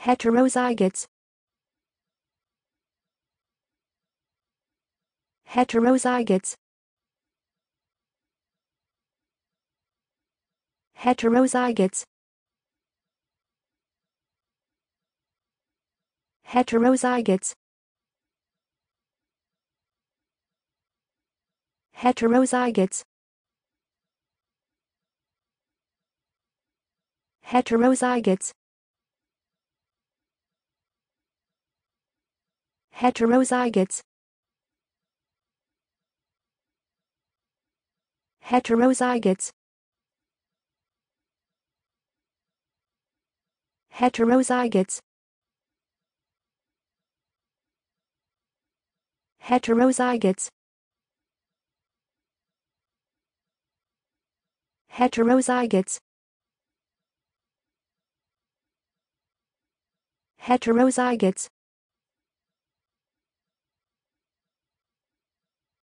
heterozygotes heterozygotes heterozygotes heterozygotes heterozygotes heterozygotes heterozygotes heterozygotes heterozygotes heterozygotes heterozygotes heterozygotes